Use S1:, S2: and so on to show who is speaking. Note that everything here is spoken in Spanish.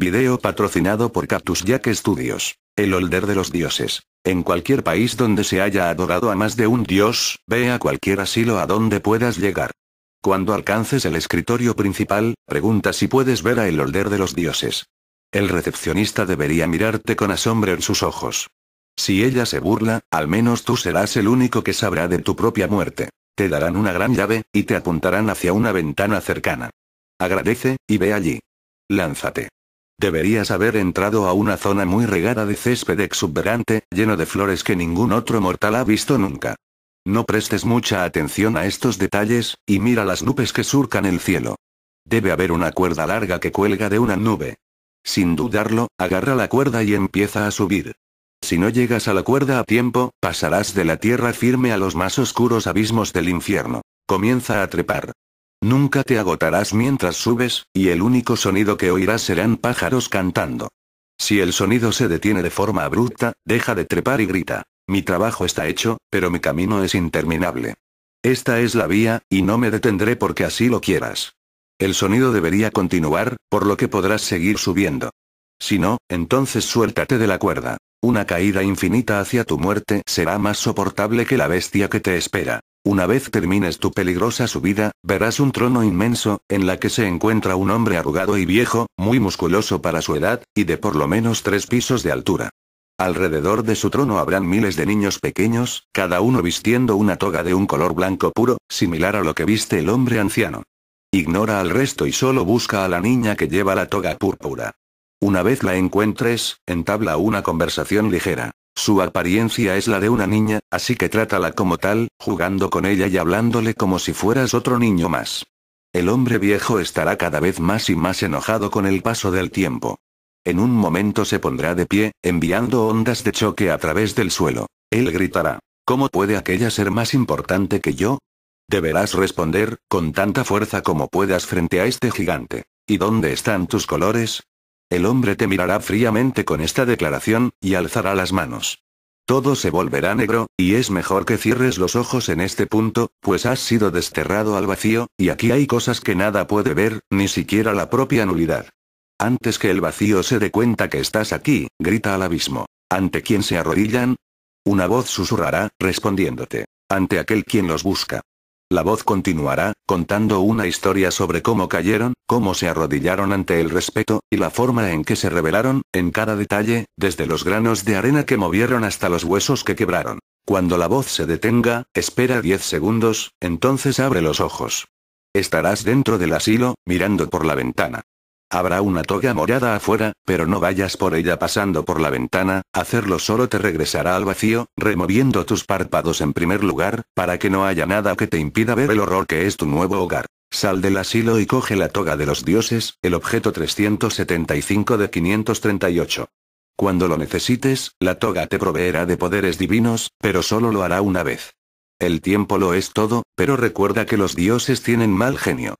S1: Video patrocinado por Cactus Jack Studios. El Holder de los dioses. En cualquier país donde se haya adorado a más de un dios, ve a cualquier asilo a donde puedas llegar. Cuando alcances el escritorio principal, pregunta si puedes ver a el de los dioses. El recepcionista debería mirarte con asombro en sus ojos. Si ella se burla, al menos tú serás el único que sabrá de tu propia muerte. Te darán una gran llave, y te apuntarán hacia una ventana cercana. Agradece, y ve allí. Lánzate. Deberías haber entrado a una zona muy regada de césped exuberante, lleno de flores que ningún otro mortal ha visto nunca. No prestes mucha atención a estos detalles, y mira las nubes que surcan el cielo. Debe haber una cuerda larga que cuelga de una nube. Sin dudarlo, agarra la cuerda y empieza a subir. Si no llegas a la cuerda a tiempo, pasarás de la tierra firme a los más oscuros abismos del infierno. Comienza a trepar. Nunca te agotarás mientras subes, y el único sonido que oirás serán pájaros cantando. Si el sonido se detiene de forma abrupta, deja de trepar y grita. Mi trabajo está hecho, pero mi camino es interminable. Esta es la vía, y no me detendré porque así lo quieras. El sonido debería continuar, por lo que podrás seguir subiendo. Si no, entonces suéltate de la cuerda. Una caída infinita hacia tu muerte será más soportable que la bestia que te espera. Una vez termines tu peligrosa subida, verás un trono inmenso, en la que se encuentra un hombre arrugado y viejo, muy musculoso para su edad, y de por lo menos tres pisos de altura. Alrededor de su trono habrán miles de niños pequeños, cada uno vistiendo una toga de un color blanco puro, similar a lo que viste el hombre anciano. Ignora al resto y solo busca a la niña que lleva la toga púrpura. Una vez la encuentres, entabla una conversación ligera. Su apariencia es la de una niña, así que trátala como tal, jugando con ella y hablándole como si fueras otro niño más. El hombre viejo estará cada vez más y más enojado con el paso del tiempo. En un momento se pondrá de pie, enviando ondas de choque a través del suelo. Él gritará, ¿cómo puede aquella ser más importante que yo? Deberás responder, con tanta fuerza como puedas frente a este gigante. ¿Y dónde están tus colores? El hombre te mirará fríamente con esta declaración, y alzará las manos. Todo se volverá negro, y es mejor que cierres los ojos en este punto, pues has sido desterrado al vacío, y aquí hay cosas que nada puede ver, ni siquiera la propia nulidad. Antes que el vacío se dé cuenta que estás aquí, grita al abismo. ¿Ante quién se arrodillan? Una voz susurrará, respondiéndote. Ante aquel quien los busca. La voz continuará, contando una historia sobre cómo cayeron, cómo se arrodillaron ante el respeto, y la forma en que se revelaron, en cada detalle, desde los granos de arena que movieron hasta los huesos que quebraron. Cuando la voz se detenga, espera 10 segundos, entonces abre los ojos. Estarás dentro del asilo, mirando por la ventana. Habrá una toga morada afuera, pero no vayas por ella pasando por la ventana, hacerlo solo te regresará al vacío, removiendo tus párpados en primer lugar, para que no haya nada que te impida ver el horror que es tu nuevo hogar. Sal del asilo y coge la toga de los dioses, el objeto 375 de 538. Cuando lo necesites, la toga te proveerá de poderes divinos, pero solo lo hará una vez. El tiempo lo es todo, pero recuerda que los dioses tienen mal genio.